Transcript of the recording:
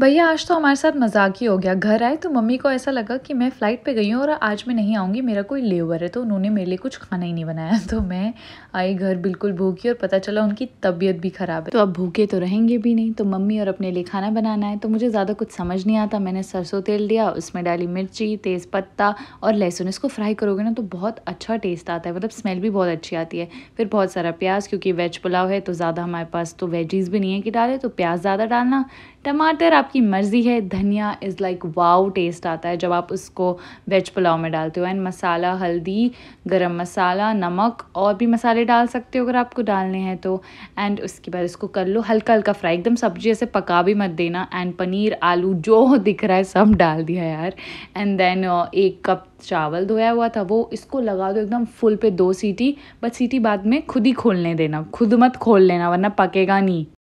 भैया आज तो हमारे साथ मजाक ही हो गया घर आए तो मम्मी को ऐसा लगा कि मैं फ़्लाइट पे गई हूँ और आज मैं नहीं आऊँगी मेरा कोई लेवर है तो उन्होंने मेरे लिए कुछ खाना ही नहीं बनाया तो मैं आई घर बिल्कुल भूखी और पता चला उनकी तबीयत भी ख़राब है तो अब भूखे तो रहेंगे भी नहीं तो मम्मी और अपने लिए खाना बनाना है तो मुझे ज़्यादा कुछ समझ नहीं आता मैंने सरसों तेल दिया उसमें डाली मिर्ची तेज़ पत्ता और लहसुन इसको फ्राई करोगे ना तो बहुत अच्छा टेस्ट आता है मतलब स्मेल भी बहुत अच्छी आती है फिर बहुत सारा प्याज क्योंकि वेज पुलाव है तो ज़्यादा हमारे पास तो वेजीज़ भी नहीं है कि डाले तो प्याज ज़्यादा डालना टमाटर आप आपकी मर्ज़ी है धनिया इज़ लाइक वाव टेस्ट आता है जब आप उसको वेज पुलाव में डालते हो एंड मसाला हल्दी गरम मसाला नमक और भी मसाले डाल सकते हो अगर आपको डालने हैं तो एंड उसके बाद इसको कर लो हल्का हल्का फ्राई एकदम सब्जी ऐसे पका भी मत देना एंड पनीर आलू जो दिख रहा है सब डाल दिया यार एंड देन एक कप चावल धोया हुआ था वो इसको लगा दो एकदम फुल पे दो सीटी बट सीटी बाद में खुद ही खोलने देना खुद मत खोल लेना वरना पकेगा नहीं